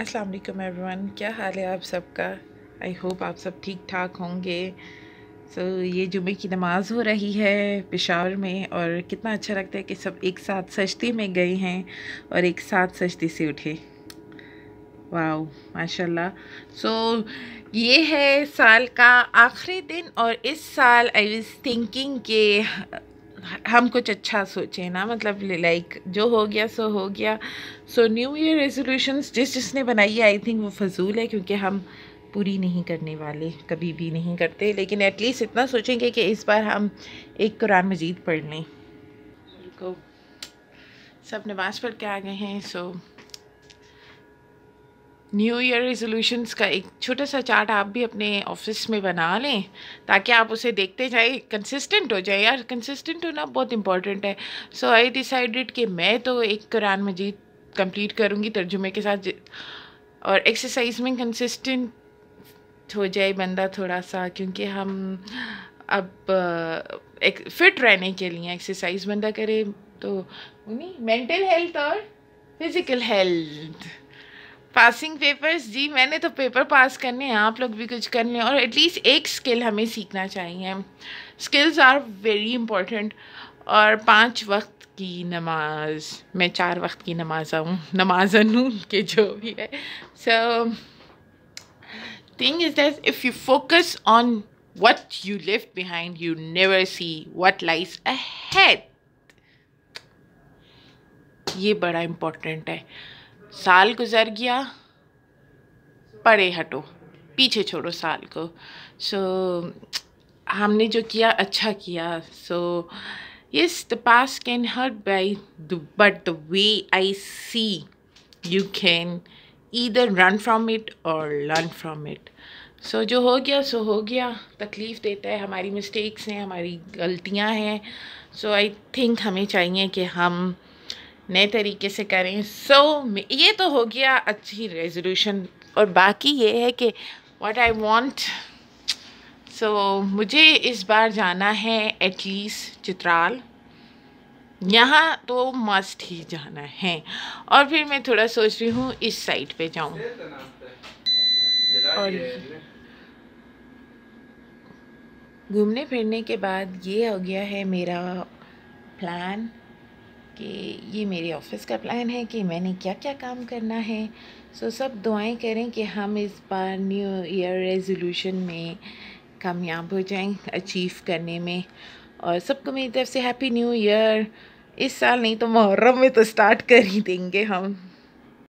अस्सलाम वालेकुम एवरीवन क्या हाल है आप सबका आई होप आप सब ठीक ठाक होंगे सो so, ये जुमे की नमाज़ हो रही है पेशावर में और कितना अच्छा लगता है कि सब एक साथ सस्ती में गए हैं और एक साथ सस्ती से उठे वाह माशाल्लाह सो so, ये है साल का आखिरी दिन और इस साल आई वाज थिंकिंग के हम कुछ अच्छा सोचें ना मतलब लाइक जो हो गया सो हो गया सो न्यू ईयर रेजोल्यूशंस जिस जिसने बनाई है आई थिंक वो फजूल है क्योंकि हम पूरी नहीं करने वाले कभी भी नहीं करते लेकिन एटलीस्ट इतना सोचेंगे कि इस बार हम एक कुरान मजीद पढ़ लें सब नमाज़ पढ़ के आ गए हैं सो न्यू ईयर रेजोल्यूशंस का एक छोटा सा चार्ट आप भी अपने ऑफिस में बना लें ताकि आप उसे देखते जाए कंसिस्टेंट हो जाए यार कंसिस्टेंट होना बहुत इंपॉर्टेंट है सो आई डिसाइडेड कि मैं तो एक कुरान मजीद कंप्लीट करूँगी तर्जुमे के साथ और एक्सरसाइज में कंसिस्टेंट हो जाए बंदा थोड़ा सा क्योंकि हम अब एक फिट रहने के लिए एक्सरसाइज बंदा करे तो नहीं मेंटल हेल्थ और फिज़िकल हेल्थ पासिंग पेपर्स जी मैंने तो पेपर पास करने हैं आप लोग भी कुछ करने और एटलीस्ट एक स्किल हमें सीखना चाहिए स्किल्स आर वेरी इम्पोर्टेंट और पांच वक्त की नमाज मैं चार वक्त की नमाजा हूँ नमाजन हूँ के जो भी है so thing is that if you focus on what you leave behind you never see what lies a ये बड़ा इम्पोर्टेंट है साल गुज़र गया पड़े हटो पीछे छोड़ो साल को सो so, हमने जो किया अच्छा किया so yes the past can hurt by but the way I see you can either run from it और लर्न फ्राम इट सो जो हो गया सो हो गया तकलीफ़ देता है हमारी मिस्टेक्स हैं हमारी गलतियां हैं सो आई थिंक हमें चाहिए कि हम नए तरीके से करें सो so, ये तो हो गया अच्छी रेजोल्यूशन और बाकी ये है कि व्हाट आई वांट सो मुझे इस बार जाना है एटलीस्ट चित्राल यहाँ तो मस्ट ही जाना है और फिर मैं थोड़ा सोच रही हूँ इस साइड पे जाऊँ और घूमने फिरने के बाद ये हो गया है मेरा प्लान कि ये मेरे ऑफिस का प्लान है कि मैंने क्या क्या काम करना है सो so, सब दुआएं करें कि हम इस बार न्यू ईयर रेजोल्यूशन में कामयाब हो जाएं अचीव करने में और सबको मेरी तरफ से हैप्पी न्यू ईयर इस साल नहीं तो मुहर्रम में तो स्टार्ट कर ही देंगे हम